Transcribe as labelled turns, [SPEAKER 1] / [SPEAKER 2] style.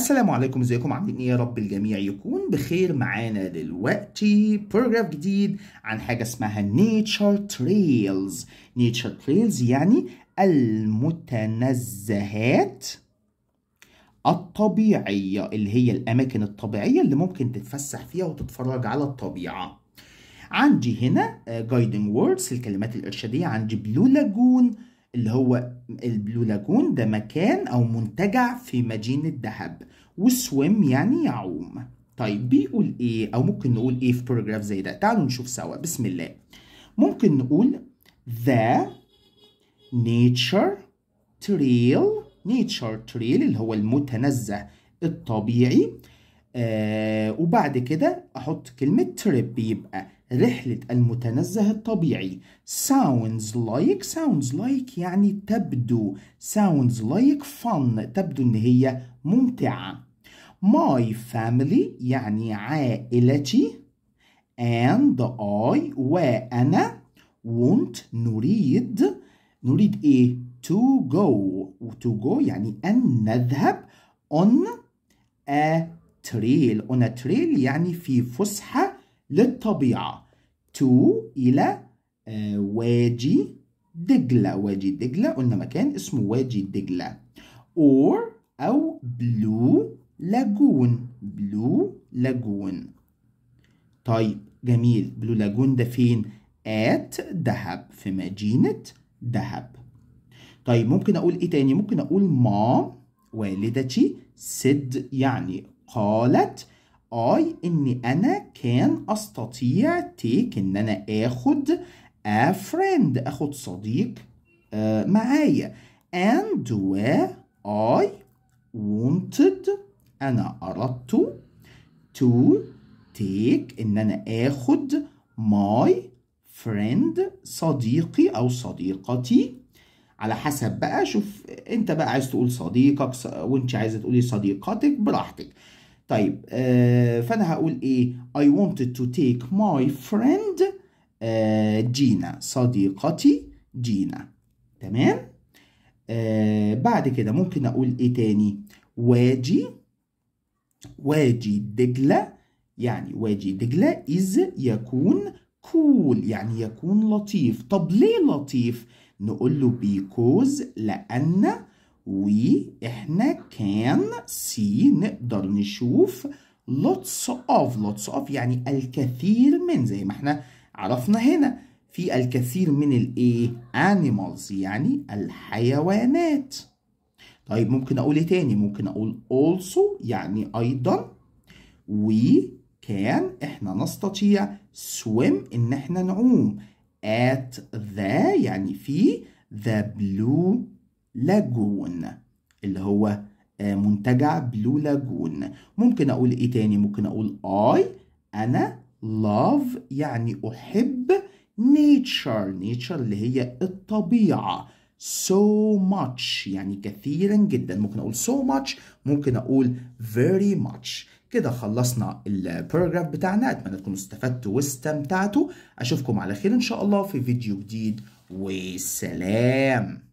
[SPEAKER 1] السلام عليكم ازيكم عاملين ايه يا رب الجميع يكون بخير معانا دلوقتي بروجراف جديد عن حاجه اسمها نيتشر تريلز نيتشر تريلز يعني المتنزهات الطبيعيه اللي هي الاماكن الطبيعيه اللي ممكن تتفسح فيها وتتفرج على الطبيعه عندي هنا جايدنج آه، ووردز الكلمات الارشاديه عندي بلو لاجون اللي هو البلو لاجون ده مكان او منتجع في مدينه دهب وسويم يعني يعوم طيب بيقول ايه او ممكن نقول ايه في paragraph زي ده تعالوا نشوف سوا بسم الله ممكن نقول the nature trail nature trail اللي هو المتنزه الطبيعي آه وبعد كده احط كلمة trip يبقى رحلة المتنزه الطبيعي sounds like sounds like يعني تبدو sounds like fun تبدو ان هي ممتعة My family يعني عائلتي and I وأنا want نريد نريد إيه to go to go يعني أن نذهب on a trail on a trail يعني في فسحة للطبيعة to إلى uh, آه، واجي دجلة وادي دجلة قلنا مكان اسمه وادي دجلة or أو blue لاجون بلو لاجون طيب جميل بلو لاجون ده فين ات دهب في مدينة دهب طيب ممكن أقول إيه تاني ممكن أقول ما والدتي سد يعني قالت اي ان انا كان استطيع تيك ان انا اخد a friend اخد صديق آه، معايا and و I wanted أنا أردت to take إن أنا آخد my friend صديقي أو صديقتي على حسب بقى شوف أنت بقى عايز تقول صديقك وأنت عايزة تقولي صديقتك براحتك طيب آه، فأنا هقول إيه I wanted to take my friend آه، جينا صديقتي جينا تمام آه، بعد كده ممكن أقول إيه تاني واجي واجي دجلة يعني واجي دجلة إز يكون كول cool يعني يكون لطيف طب ليه لطيف نقول له بيكوز لأن وي إحنا كان سي نقدر نشوف lots of lots of يعني الكثير من زي ما احنا عرفنا هنا في الكثير من الايه animals يعني الحيوانات طيب ممكن اقول ايه تاني ممكن اقول also يعني ايضا we can احنا نستطيع swim ان احنا نعوم at the يعني في the blue lagoon اللي هو آه، منتجع بلو لاجون ممكن اقول ايه تاني ممكن اقول I انا love يعني احب nature nature اللي هي الطبيعة so much يعني كثيرا جدا ممكن اقول so much ممكن اقول very much كده خلصنا الباراجراف بتاعنا اتمنى تكونوا استفدتوا واستمتعتوا اشوفكم على خير ان شاء الله في فيديو جديد وسلام